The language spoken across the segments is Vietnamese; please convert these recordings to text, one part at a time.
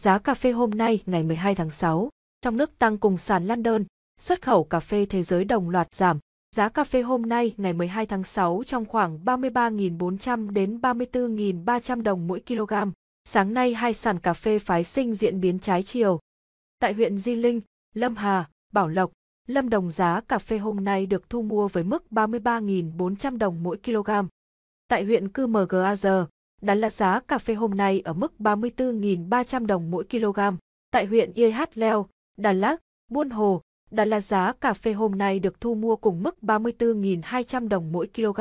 Giá cà phê hôm nay ngày 12 tháng 6, trong nước tăng cùng sàn London, xuất khẩu cà phê thế giới đồng loạt giảm. Giá cà phê hôm nay ngày 12 tháng 6 trong khoảng 33.400 đến 34.300 đồng mỗi kg. Sáng nay hai sàn cà phê phái sinh diễn biến trái chiều. Tại huyện Di Linh, Lâm Hà, Bảo Lộc, Lâm Đồng giá cà phê hôm nay được thu mua với mức 33.400 đồng mỗi kg. Tại huyện Cư MGA giờ, đó là giá cà phê hôm nay ở mức 34.300 đồng mỗi kg. Tại huyện IH Leo, Đà Lạt, Buôn Hồ, đó là giá cà phê hôm nay được thu mua cùng mức 34.200 đồng mỗi kg.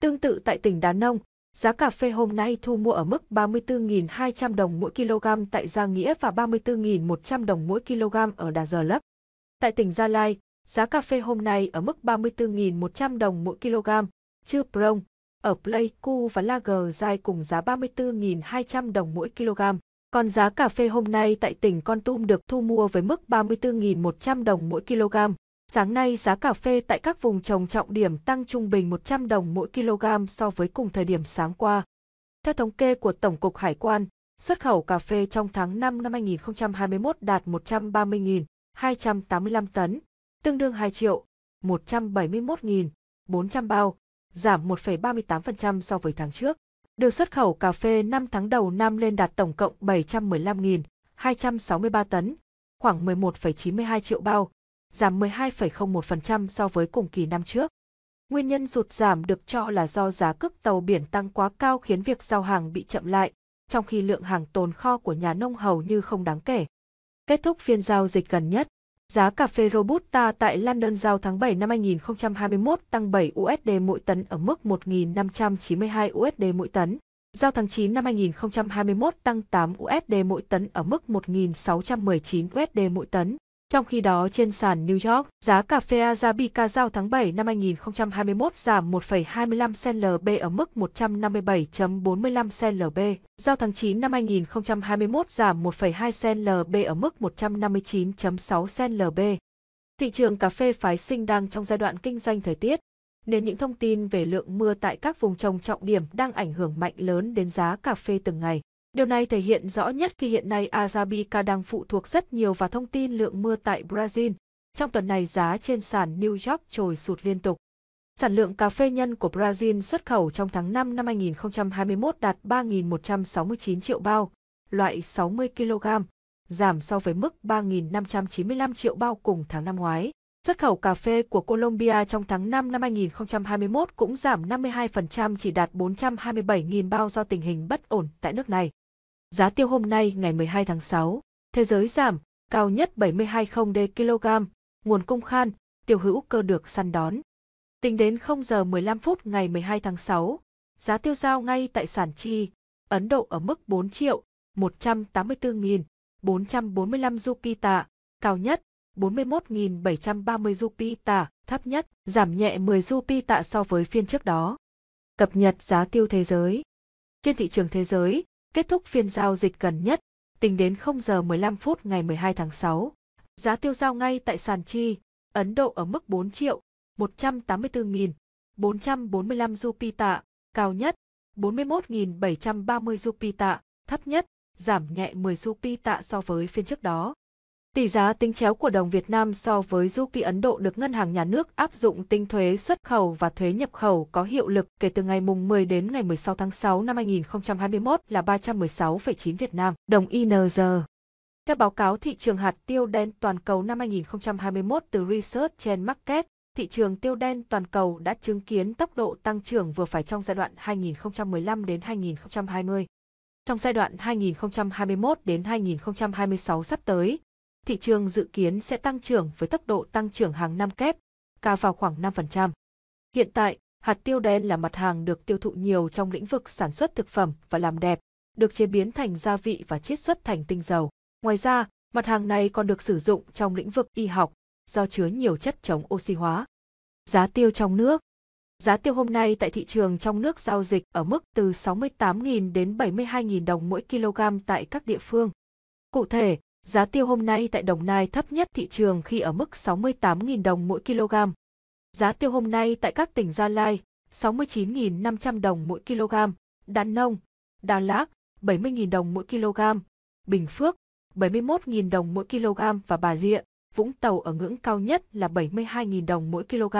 Tương tự tại tỉnh Đà Nông, giá cà phê hôm nay thu mua ở mức 34.200 đồng mỗi kg tại Gia Nghĩa và 34.100 đồng mỗi kg ở Đà Giờ Lấp. Tại tỉnh Gia Lai, giá cà phê hôm nay ở mức 34.100 đồng mỗi kg, Chư Prong, ở Pleiku và Lager dai cùng giá 34.200 đồng mỗi kg. Còn giá cà phê hôm nay tại tỉnh Con Tum được thu mua với mức 34.100 đồng mỗi kg. Sáng nay giá cà phê tại các vùng trồng trọng điểm tăng trung bình 100 đồng mỗi kg so với cùng thời điểm sáng qua. Theo thống kê của Tổng cục Hải quan, xuất khẩu cà phê trong tháng 5 năm 2021 đạt 130.285 tấn, tương đương 2 triệu 171.400 bao giảm 1,38% so với tháng trước. Đưa xuất khẩu cà phê 5 tháng đầu năm lên đạt tổng cộng 715.263 tấn, khoảng 11,92 triệu bao, giảm 12,01% so với cùng kỳ năm trước. Nguyên nhân rụt giảm được cho là do giá cước tàu biển tăng quá cao khiến việc giao hàng bị chậm lại, trong khi lượng hàng tồn kho của nhà nông hầu như không đáng kể. Kết thúc phiên giao dịch gần nhất, Giá cà phê Robusta tại London giao tháng 7 năm 2021 tăng 7 USD mỗi tấn ở mức 1.592 USD mỗi tấn. Giao tháng 9 năm 2021 tăng 8 USD mỗi tấn ở mức 1.619 USD mỗi tấn. Trong khi đó trên sàn New York, giá cà phê Arabica giao tháng 7 năm 2021 giảm 1,25 cent LB ở mức 157.45 cent LB, giao tháng 9 năm 2021 giảm 1,2 cent LB ở mức 159.6 cent LB. Thị trường cà phê phái sinh đang trong giai đoạn kinh doanh thời tiết, nên những thông tin về lượng mưa tại các vùng trồng trọng điểm đang ảnh hưởng mạnh lớn đến giá cà phê từng ngày. Điều này thể hiện rõ nhất khi hiện nay Arabica đang phụ thuộc rất nhiều vào thông tin lượng mưa tại Brazil. Trong tuần này giá trên sàn New York trồi sụt liên tục. Sản lượng cà phê nhân của Brazil xuất khẩu trong tháng 5 năm 2021 đạt 3.169 triệu bao, loại 60 kg, giảm so với mức 3.595 triệu bao cùng tháng năm ngoái. Xuất khẩu cà phê của Colombia trong tháng 5 năm 2021 cũng giảm 52% chỉ đạt 427.000 bao do tình hình bất ổn tại nước này. Giá tiêu hôm nay ngày 12 tháng 6, thế giới giảm, cao nhất 72,0D kg, nguồn cung khan, tiêu hữu cơ được săn đón. Tính đến 0 giờ 15 phút ngày 12 tháng 6, giá tiêu giao ngay tại sản chi, Ấn Độ ở mức 4 triệu 184.445 rupi tạ, cao nhất 41.730 rupi tạ, thấp nhất, giảm nhẹ 10 rupi tạ so với phiên trước đó. Cập nhật giá tiêu thế giới Trên thị trường thế giới, kết thúc phiên giao dịch gần nhất, tính đến 0 giờ 15 phút ngày 12 tháng 6. Giá tiêu giao ngay tại sàn chi, Ấn Độ ở mức 4 triệu 184.445 rupee tạ, cao nhất 41.730 rupee tạ, thấp nhất giảm nhẹ 10 rupee tạ so với phiên trước đó. Tỷ giá tính chéo của đồng Việt Nam so với rupee Ấn Độ được Ngân hàng Nhà nước áp dụng tinh thuế xuất khẩu và thuế nhập khẩu có hiệu lực kể từ ngày mùng 10 đến ngày 16 tháng 6 năm 2021 là 316,9 Việt Nam, đồng INR. Theo báo cáo thị trường hạt tiêu đen toàn cầu năm 2021 từ Research Trend Market, thị trường tiêu đen toàn cầu đã chứng kiến tốc độ tăng trưởng vừa phải trong giai đoạn 2015 đến 2020. Trong giai đoạn 2021 đến 2026 sắp tới, thị trường dự kiến sẽ tăng trưởng với tốc độ tăng trưởng hàng năm kép, cao vào khoảng 5%. Hiện tại, hạt tiêu đen là mặt hàng được tiêu thụ nhiều trong lĩnh vực sản xuất thực phẩm và làm đẹp, được chế biến thành gia vị và chiết xuất thành tinh dầu. Ngoài ra, mặt hàng này còn được sử dụng trong lĩnh vực y học do chứa nhiều chất chống oxy hóa. Giá tiêu trong nước Giá tiêu hôm nay tại thị trường trong nước giao dịch ở mức từ 68.000 đến 72.000 đồng mỗi kg tại các địa phương. Cụ thể, Giá tiêu hôm nay tại Đồng Nai thấp nhất thị trường khi ở mức 68.000 đồng mỗi kg. Giá tiêu hôm nay tại các tỉnh Gia Lai 69.500 đồng mỗi kg, Đan Nông, Đà Lạt 70.000 đồng mỗi kg, Bình Phước 71.000 đồng mỗi kg và Bà Rịa, Vũng Tàu ở ngưỡng cao nhất là 72.000 đồng mỗi kg.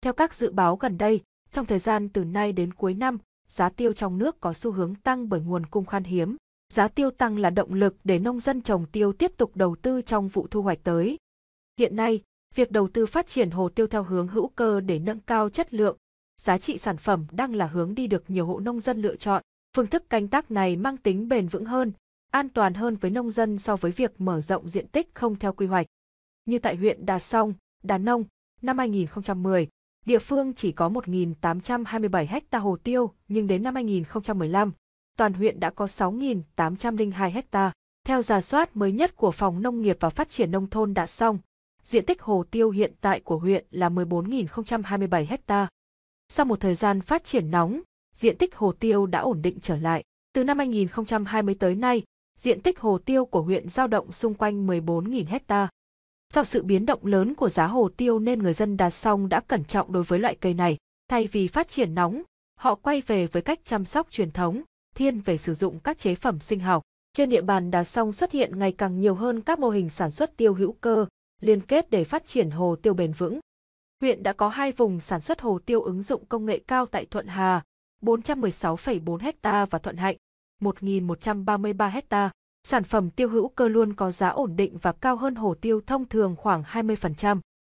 Theo các dự báo gần đây, trong thời gian từ nay đến cuối năm, giá tiêu trong nước có xu hướng tăng bởi nguồn cung khan hiếm, giá tiêu tăng là động lực để nông dân trồng tiêu tiếp tục đầu tư trong vụ thu hoạch tới. Hiện nay, việc đầu tư phát triển hồ tiêu theo hướng hữu cơ để nâng cao chất lượng, giá trị sản phẩm đang là hướng đi được nhiều hộ nông dân lựa chọn. Phương thức canh tác này mang tính bền vững hơn, an toàn hơn với nông dân so với việc mở rộng diện tích không theo quy hoạch. Như tại huyện Đà Song, Đà Nông, năm 2010, địa phương chỉ có 1.827 ha hồ tiêu nhưng đến năm 2015, toàn huyện đã có 6.802 ha. Theo giả soát mới nhất của Phòng Nông nghiệp và Phát triển Nông thôn đã xong, diện tích hồ tiêu hiện tại của huyện là 14.027 ha. Sau một thời gian phát triển nóng, diện tích hồ tiêu đã ổn định trở lại. Từ năm 2020 tới nay, diện tích hồ tiêu của huyện giao động xung quanh 14.000 ha. Sau sự biến động lớn của giá hồ tiêu nên người dân Đà Song đã cẩn trọng đối với loại cây này. Thay vì phát triển nóng, họ quay về với cách chăm sóc truyền thống thiên về sử dụng các chế phẩm sinh học. Trên địa bàn Đà Song xuất hiện ngày càng nhiều hơn các mô hình sản xuất tiêu hữu cơ, liên kết để phát triển hồ tiêu bền vững. Huyện đã có hai vùng sản xuất hồ tiêu ứng dụng công nghệ cao tại Thuận Hà, 416,4 ha và Thuận Hạnh, 1.133 ha. Sản phẩm tiêu hữu cơ luôn có giá ổn định và cao hơn hồ tiêu thông thường khoảng 20%.